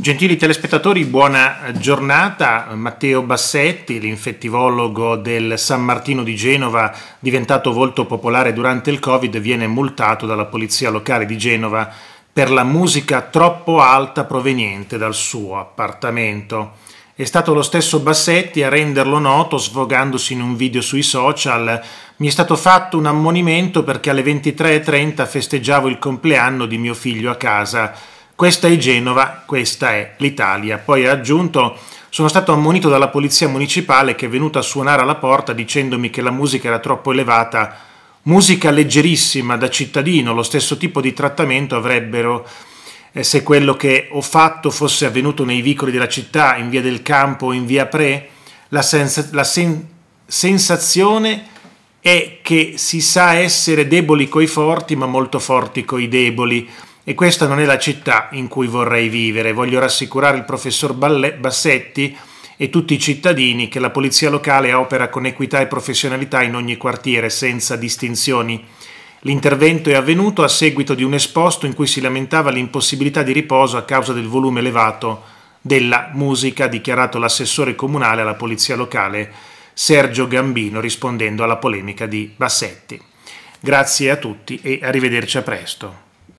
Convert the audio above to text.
Gentili telespettatori, buona giornata. Matteo Bassetti, l'infettivologo del San Martino di Genova, diventato volto popolare durante il Covid, viene multato dalla polizia locale di Genova per la musica troppo alta proveniente dal suo appartamento. È stato lo stesso Bassetti a renderlo noto sfogandosi in un video sui social. Mi è stato fatto un ammonimento perché alle 23.30 festeggiavo il compleanno di mio figlio a casa questa è Genova, questa è l'Italia. Poi ha aggiunto sono stato ammonito dalla polizia municipale che è venuta a suonare alla porta dicendomi che la musica era troppo elevata. Musica leggerissima da cittadino, lo stesso tipo di trattamento avrebbero eh, se quello che ho fatto fosse avvenuto nei vicoli della città, in via del campo o in via Pre. La, senza la sen sensazione è che si sa essere deboli coi forti ma molto forti coi deboli. E questa non è la città in cui vorrei vivere. Voglio rassicurare il professor Bassetti e tutti i cittadini che la polizia locale opera con equità e professionalità in ogni quartiere, senza distinzioni. L'intervento è avvenuto a seguito di un esposto in cui si lamentava l'impossibilità di riposo a causa del volume elevato della musica, dichiarato l'assessore comunale alla polizia locale Sergio Gambino, rispondendo alla polemica di Bassetti. Grazie a tutti e arrivederci a presto.